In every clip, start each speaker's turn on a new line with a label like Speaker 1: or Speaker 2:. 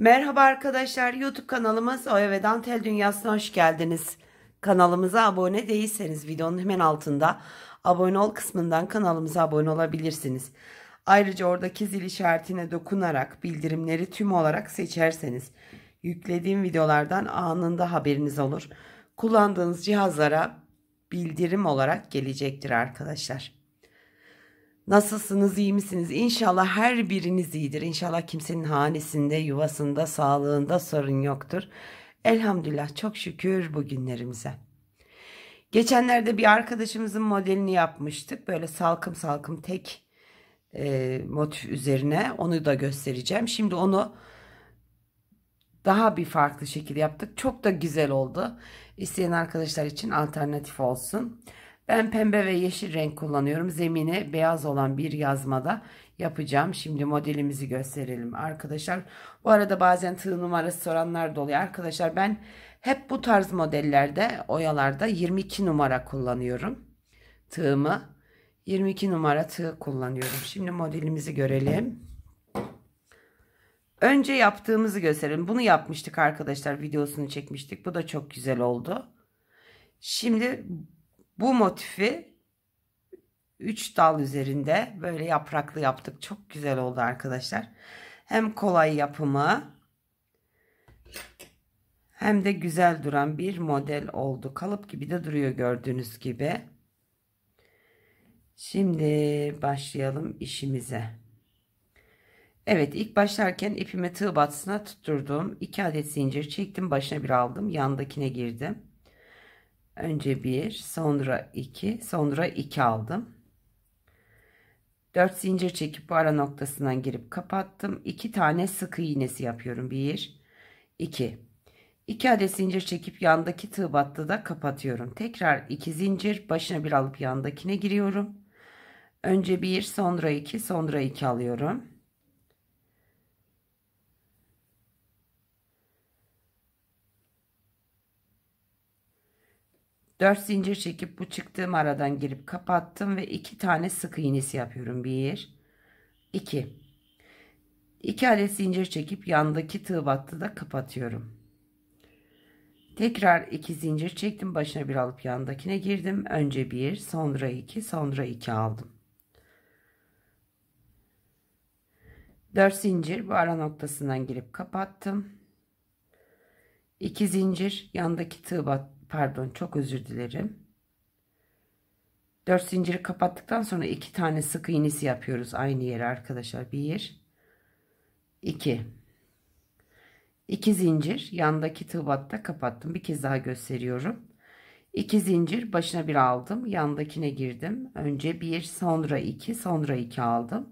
Speaker 1: Merhaba arkadaşlar YouTube kanalımız Oya ve Dantel Dünyası'na hoş geldiniz. Kanalımıza abone değilseniz videonun hemen altında abone ol kısmından kanalımıza abone olabilirsiniz. Ayrıca oradaki zil işaretine dokunarak bildirimleri tüm olarak seçerseniz yüklediğim videolardan anında haberiniz olur. Kullandığınız cihazlara bildirim olarak gelecektir arkadaşlar. Nasılsınız, iyi misiniz? İnşallah her biriniz iyidir. İnşallah kimsenin hanesinde, yuvasında, sağlığında sorun yoktur. Elhamdülillah çok şükür bugünlerimize. Geçenlerde bir arkadaşımızın modelini yapmıştık. Böyle salkım salkım tek e, motif üzerine onu da göstereceğim. Şimdi onu daha bir farklı şekilde yaptık. Çok da güzel oldu. İsteyen arkadaşlar için alternatif olsun. Ben pembe ve yeşil renk kullanıyorum. Zemine beyaz olan bir yazmada yapacağım. Şimdi modelimizi gösterelim arkadaşlar. Bu arada bazen tığ numarası soranlar da oluyor. Arkadaşlar ben hep bu tarz modellerde oyalarda 22 numara kullanıyorum. Tığımı 22 numara tığ kullanıyorum. Şimdi modelimizi görelim. Önce yaptığımızı gösterelim. Bunu yapmıştık arkadaşlar. Videosunu çekmiştik. Bu da çok güzel oldu. Şimdi bu motifi 3 dal üzerinde böyle yapraklı yaptık. Çok güzel oldu arkadaşlar. Hem kolay yapımı hem de güzel duran bir model oldu. Kalıp gibi de duruyor gördüğünüz gibi. Şimdi başlayalım işimize. Evet ilk başlarken ipime tığ batısına tutturdum. 2 adet zincir çektim. Başına bir aldım. Yandakine girdim. Önce 1, sonra 2, sonra 2 aldım. 4 zincir çekip bu ara noktasından girip kapattım. 2 tane sık iğnesi yapıyorum. 1 2 2 adet zincir çekip yandaki tığ battı da kapatıyorum. Tekrar 2 zincir başına bir alıp yandakine giriyorum. Önce 1, sonra 2, sonra 2 alıyorum. 4 zincir çekip bu çıktığım aradan girip kapattım ve 2 tane sık iğnesi yapıyorum. 1 2 2 adet zincir çekip yandaki tığ battı da kapatıyorum. Tekrar 2 zincir çektim. Başına bir alıp yandakine girdim. Önce 1, sonra 2, sonra 2 aldım. 4 zincir bu ara noktasından girip kapattım. 2 zincir yandaki tığ battı pardon çok özür dilerim. 4 zinciri kapattıktan sonra 2 tane sık iğnesi yapıyoruz aynı yere arkadaşlar. 1 2 2 zincir yandaki tığ kapattım. Bir kez daha gösteriyorum. 2 zincir başına bir aldım. Yandakine girdim. Önce 1 sonra 2 sonra 2 aldım.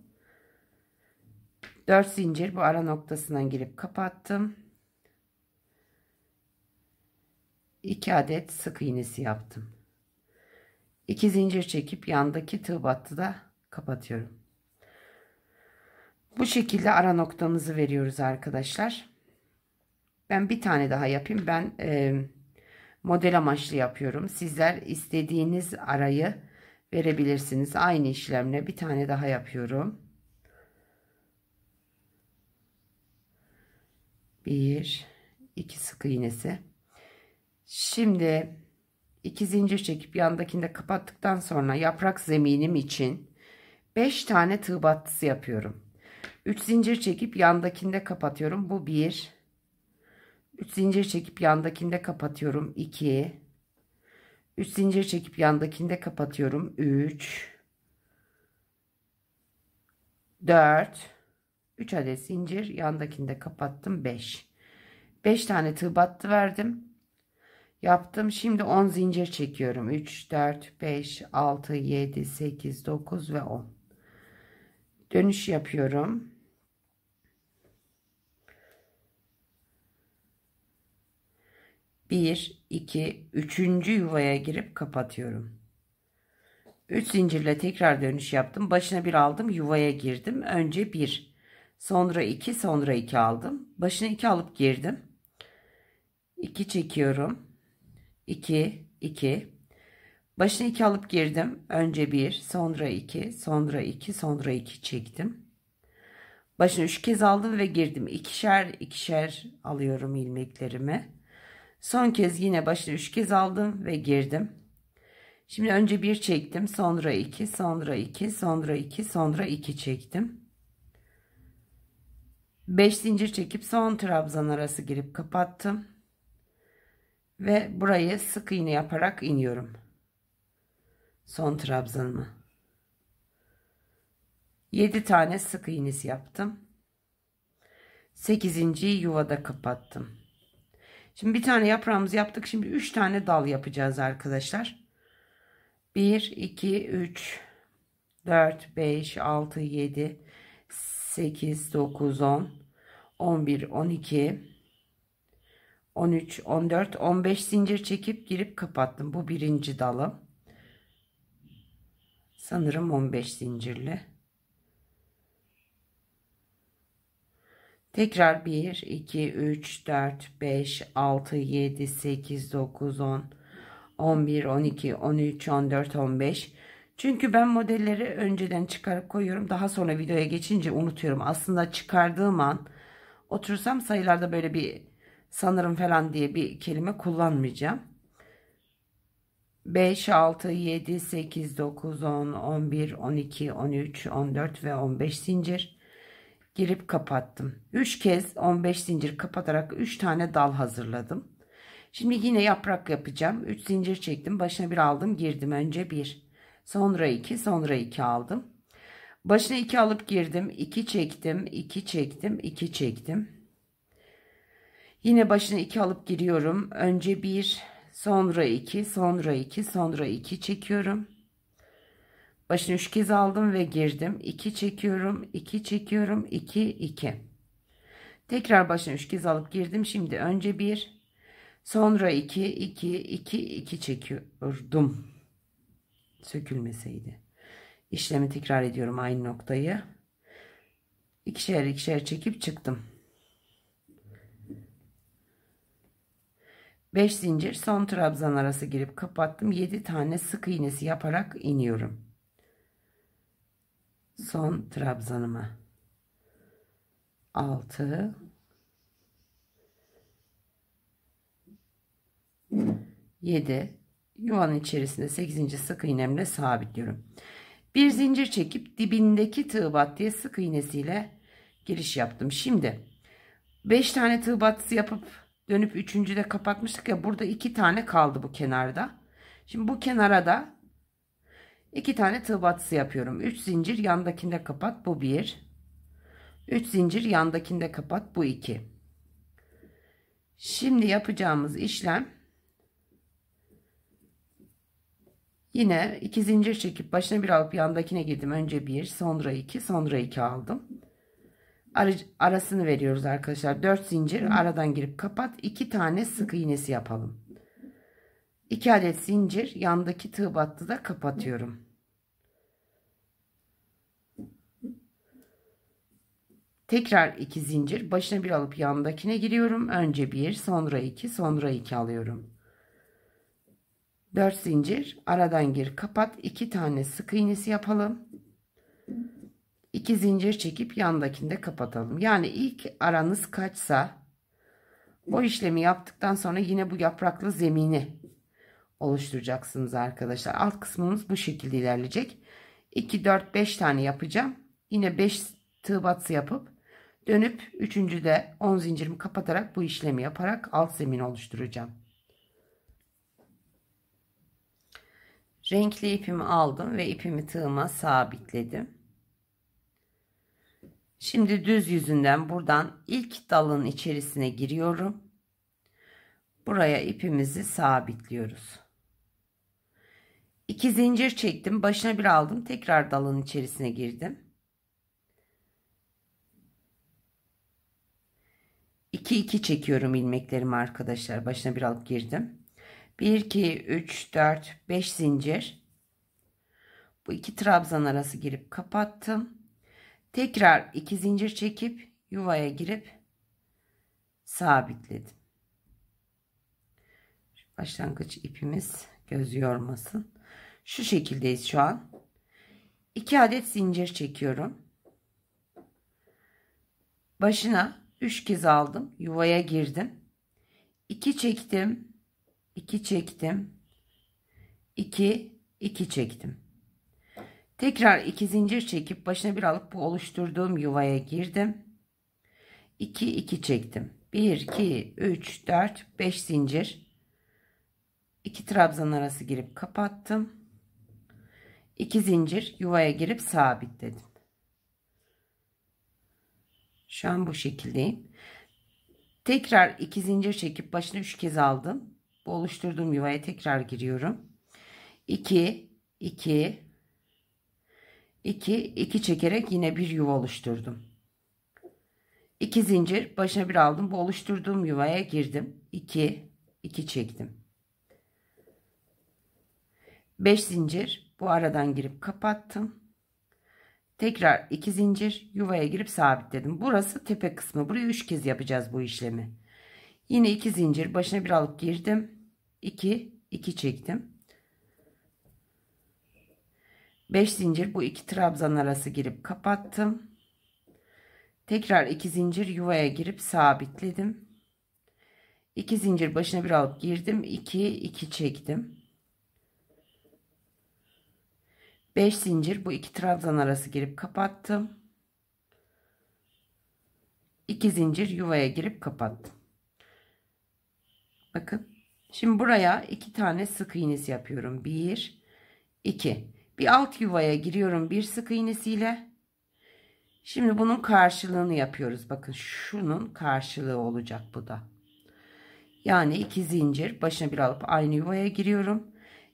Speaker 1: 4 zincir bu ara noktasından girip kapattım. 2 adet sık iğnesi yaptım. 2 zincir çekip yandaki tığ battı da kapatıyorum. Bu şekilde ara noktamızı veriyoruz arkadaşlar. Ben bir tane daha yapayım. Ben e, model amaçlı yapıyorum. Sizler istediğiniz arayı verebilirsiniz. Aynı işlemle bir tane daha yapıyorum. 1 2 sık iğnesi Şimdi iki zincir çekip yandakini de kapattıktan sonra yaprak zeminim için 5 tane tığ battısı yapıyorum. 3 zincir çekip yandakinde kapatıyorum. Bu 1. 3 zincir çekip yandakinde kapatıyorum. 2. 3 zincir çekip yandakinde kapatıyorum. 3. 4. 3 adet zincir yandakinde kapattım. 5. 5 tane tığ battı verdim yaptım. Şimdi 10 zincir çekiyorum. 3, 4, 5, 6, 7, 8, 9 ve 10. Dönüş yapıyorum. Bir, iki, üçüncü yuvaya girip kapatıyorum. Üç zincirle tekrar dönüş yaptım. Başına bir aldım, yuvaya girdim. Önce bir, sonra iki, sonra iki aldım. Başına iki alıp girdim. İki çekiyorum. 2, 2. Başını 2 alıp girdim. Önce 1, sonra 2, sonra 2, sonra 2 çektim. Başını 3 kez aldım ve girdim. İkişer ikişer alıyorum ilmeklerimi. Son kez yine başını 3 kez aldım ve girdim. Şimdi önce 1 çektim. Sonra 2, sonra 2, sonra 2, sonra 2 çektim. 5 zincir çekip son trabzan arası girip kapattım ve burayı sık iğne yaparak iniyorum. Son trabzanımı. 7 tane sık iğnesi yaptım. 8. yuvada kapattım. Şimdi bir tane yaprağımızı yaptık. Şimdi 3 tane dal yapacağız arkadaşlar. 1 2 3 4 5 6 7 8 9 10 11 12 13, 14, 15 zincir çekip girip kapattım. Bu birinci dalım. Sanırım 15 zincirli. Tekrar 1, 2, 3, 4, 5, 6, 7, 8, 9, 10, 11, 12, 13, 14, 15. Çünkü ben modelleri önceden çıkarıp koyuyorum. Daha sonra videoya geçince unutuyorum. Aslında çıkardığım an otursam sayılarda böyle bir sanırım falan diye bir kelime kullanmayacağım. 5, 6, 7, 8, 9, 10, 11, 12, 13, 14 ve 15 zincir girip kapattım. 3 kez 15 zincir kapatarak 3 tane dal hazırladım. Şimdi yine yaprak yapacağım. 3 zincir çektim. Başına bir aldım girdim. Önce 1 sonra 2 sonra 2 aldım. Başına 2 alıp girdim. 2 çektim 2 çektim 2 çektim. Yine başını iki alıp giriyorum. Önce bir, sonra iki, sonra iki, sonra iki çekiyorum. Başını üç kez aldım ve girdim. İki çekiyorum, iki çekiyorum, iki, iki. Tekrar başını üç kez alıp girdim. Şimdi önce bir, sonra iki, iki, iki, iki çekiyordum. Sökülmeseydi. İşlemi tekrar ediyorum aynı noktayı. İkişer ikişer çekip çıktım. 5 zincir son trabzan arası girip kapattım 7 tane sık iğnesi yaparak iniyorum son trabzanıma 6 7 yuvanın içerisinde 8. sık iğnemle sabitliyorum bir zincir çekip dibindeki tığ bat diye sık iğnesiyle giriş yaptım şimdi 5 tane tığ batısı yapıp dönüp üçüncüde kapatmıştık ya burada iki tane kaldı bu kenarda. Şimdi bu kenara da iki tane tığ batısı yapıyorum. 3 zincir yandakinde kapat bu bir. 3 zincir yandakinde kapat bu iki. Şimdi yapacağımız işlem yine iki zincir çekip başına bir alıp yandakine girdim. Önce bir, sonra iki, sonra iki aldım arasını veriyoruz arkadaşlar. 4 zincir aradan girip kapat. 2 tane sık iğnesi yapalım. 2 adet zincir yandaki tığ battı da kapatıyorum. Tekrar 2 zincir başına bir alıp yandakine giriyorum. Önce 1 sonra 2 sonra 2 alıyorum. 4 zincir aradan gir kapat 2 tane sık iğnesi yapalım. 2 zincir çekip yandakini de kapatalım. Yani ilk aranız kaçsa o işlemi yaptıktan sonra yine bu yapraklı zemini oluşturacaksınız arkadaşlar. Alt kısmımız bu şekilde ilerleyecek. 2 4 5 tane yapacağım. Yine 5 tığ batısı yapıp dönüp 3. de 10 zincirimi kapatarak bu işlemi yaparak alt zemin oluşturacağım. Renkli ipimi aldım ve ipimi tığıma sabitledim. Şimdi düz yüzünden buradan ilk dalın içerisine giriyorum. Buraya ipimizi sabitliyoruz. 2 zincir çektim. Başına bir aldım. Tekrar dalın içerisine girdim. 2 2 çekiyorum ilmeklerimi arkadaşlar. Başına bir alıp girdim. 1 2 3 4 5 zincir. Bu iki trabzan arası girip kapattım. Tekrar iki zincir çekip yuvaya girip sabitledim. Başlangıç ipimiz göz yormasın. Şu şekildeyiz şu an. 2 adet zincir çekiyorum. Başına üç kez aldım. Yuvaya girdim. 2 çektim. iki çektim. iki iki çektim. Tekrar iki zincir çekip başına bir alıp bu oluşturduğum yuvaya girdim. 2 2 çektim. 1 2 3 4 5 zincir. 2 trabzan arası girip kapattım. 2 zincir yuvaya girip sabitledim. Şu an bu şekildeyim. Tekrar 2 zincir çekip başına 3 kez aldım. Bu oluşturduğum yuvaya tekrar giriyorum. 2 2 2 2 çekerek yine bir yuva oluşturdum. 2 zincir başına bir aldım. Bu oluşturduğum yuvaya girdim. 2 2 çektim. 5 zincir bu aradan girip kapattım. Tekrar 2 zincir yuvaya girip sabitledim. Burası tepe kısmı. Burayı 3 kez yapacağız bu işlemi. Yine 2 zincir başına bir alıp girdim. 2 2 çektim. 5 zincir bu iki trabzan arası girip kapattım. Tekrar 2 zincir yuvaya girip sabitledim. 2 zincir başına bir alıp girdim. 2 2 çektim. 5 zincir bu iki trabzan arası girip kapattım. 2 zincir yuvaya girip kapattım. Bakın. Şimdi buraya iki tane sık iğnesi yapıyorum. 1 2 bir alt yuvaya giriyorum bir sık iğnesiyle. Şimdi bunun karşılığını yapıyoruz. Bakın şunun karşılığı olacak bu da. Yani iki zincir başına bir alıp aynı yuvaya giriyorum.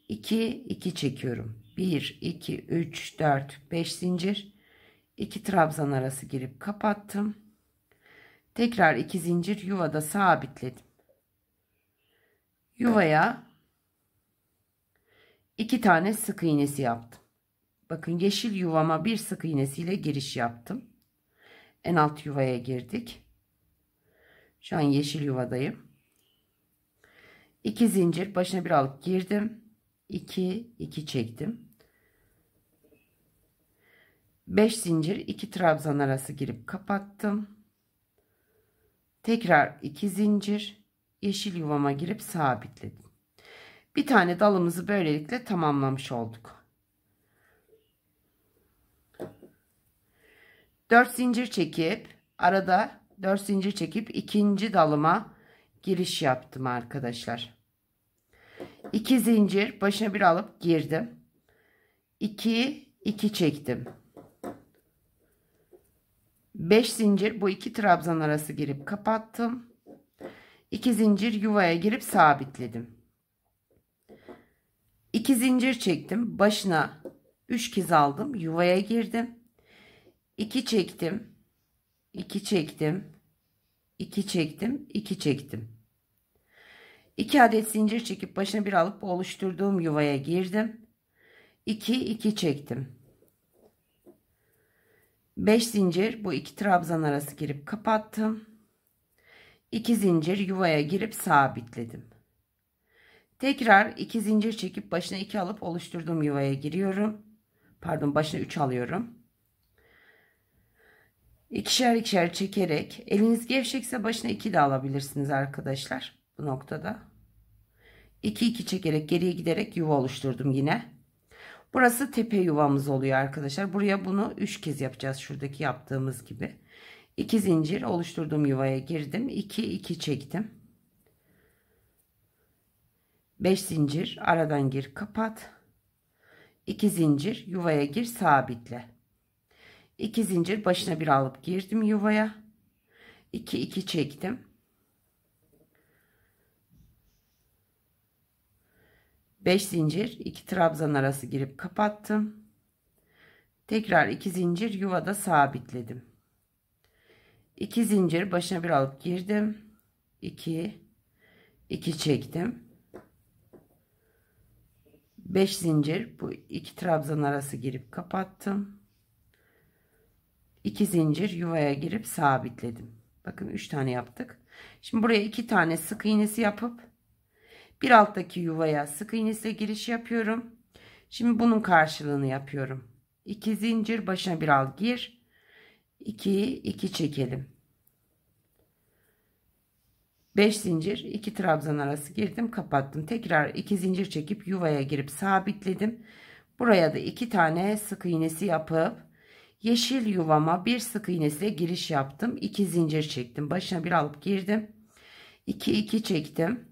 Speaker 1: 2 2 çekiyorum. 1 2 3 4 5 zincir. 2 trabzan arası girip kapattım. Tekrar 2 zincir yuvada sabitledim. Yuvaya 2 tane sık iğnesi yaptım. Bakın yeşil yuvama bir sık iğnesiyle giriş yaptım. En alt yuvaya girdik. Şu an yeşil yuvadayım. 2 zincir başına bir alıp girdim. 2 2 çektim. 5 zincir 2 trabzan arası girip kapattım. Tekrar 2 zincir yeşil yuvama girip sabitledim. Bir tane dalımızı böylelikle tamamlamış olduk. 4 zincir çekip arada 4 zincir çekip ikinci dalıma giriş yaptım arkadaşlar. 2 zincir başına bir alıp girdim. 2 2 çektim. 5 zincir bu iki trabzan arası girip kapattım. 2 zincir yuvaya girip sabitledim. 2 zincir çektim. Başına 3 kez aldım. Yuvaya girdim. 2 çektim. 2 çektim. 2 çektim. 2 çektim. 2 adet zincir çekip başına bir alıp oluşturduğum yuvaya girdim. 2 2 çektim. 5 zincir bu iki trabzan arası girip kapattım. 2 zincir yuvaya girip sabitledim. Tekrar 2 zincir çekip başına 2 alıp oluşturduğum yuvaya giriyorum. Pardon başına 3 alıyorum. İkişer ikişer çekerek eliniz gevşekse başına 2 de alabilirsiniz arkadaşlar bu noktada. 2 2 çekerek geriye giderek yuva oluşturdum yine. Burası tepe yuvamız oluyor arkadaşlar. Buraya bunu 3 kez yapacağız şuradaki yaptığımız gibi. 2 zincir oluşturduğum yuvaya girdim. 2 2 çektim. 5 zincir aradan gir kapat 2 zincir yuvaya gir sabitle 2 zincir başına bir alıp girdim yuvaya 2 2 çektim 5 zincir 2 trabzan arası girip kapattım tekrar 2 zincir yuvada sabitledim 2 zincir başına bir alıp girdim 2 2 çektim 5 zincir bu iki trabzan arası girip kapattım 2 zincir yuvaya girip sabitledim bakın 3 tane yaptık şimdi buraya 2 tane sık iğnesi yapıp bir alttaki yuvaya sık iğnesiyle giriş yapıyorum şimdi bunun karşılığını yapıyorum 2 zincir başına bir al gir 2 2 çekelim 5 zincir 2 trabzan arası girdim kapattım tekrar 2 zincir çekip yuvaya girip sabitledim buraya da 2 tane sık iğnesi yapıp yeşil yuvama bir sık iğnesiyle giriş yaptım 2 zincir çektim başına bir alıp girdim 2 2 çektim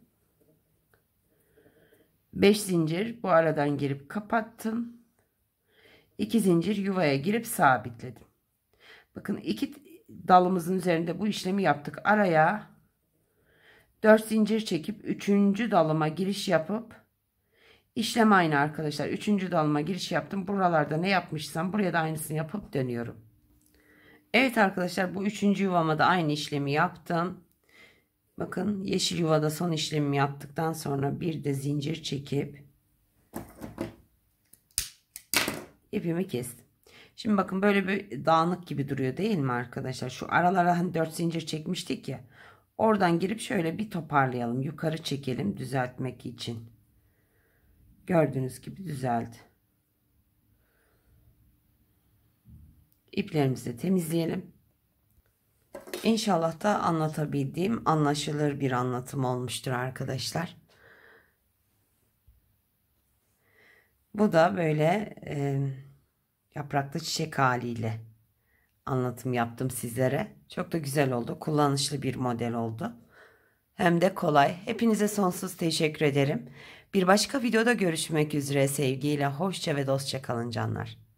Speaker 1: 5 zincir bu aradan girip kapattım 2 zincir yuvaya girip sabitledim bakın iki dalımızın üzerinde bu işlemi yaptık araya 4 zincir çekip 3. dalıma giriş yapıp işlem aynı arkadaşlar. 3. dalıma giriş yaptım. Buralarda ne yapmışsam buraya da aynısını yapıp dönüyorum. Evet arkadaşlar bu 3. yuvama da aynı işlemi yaptım. Bakın yeşil yuvada son işlemi yaptıktan sonra bir de zincir çekip ipimi kestim. Şimdi bakın böyle bir dağınık gibi duruyor değil mi arkadaşlar? Şu aralara hani 4 zincir çekmiştik ya. Oradan girip şöyle bir toparlayalım. Yukarı çekelim düzeltmek için. Gördüğünüz gibi düzeldi. İplerimizi temizleyelim. İnşallah da anlatabildiğim anlaşılır bir anlatım olmuştur arkadaşlar. Bu da böyle e, yapraklı çiçek haliyle anlatım yaptım sizlere. Çok da güzel oldu. Kullanışlı bir model oldu. Hem de kolay. Hepinize sonsuz teşekkür ederim. Bir başka videoda görüşmek üzere sevgiyle, hoşça ve dostça kalın canlar.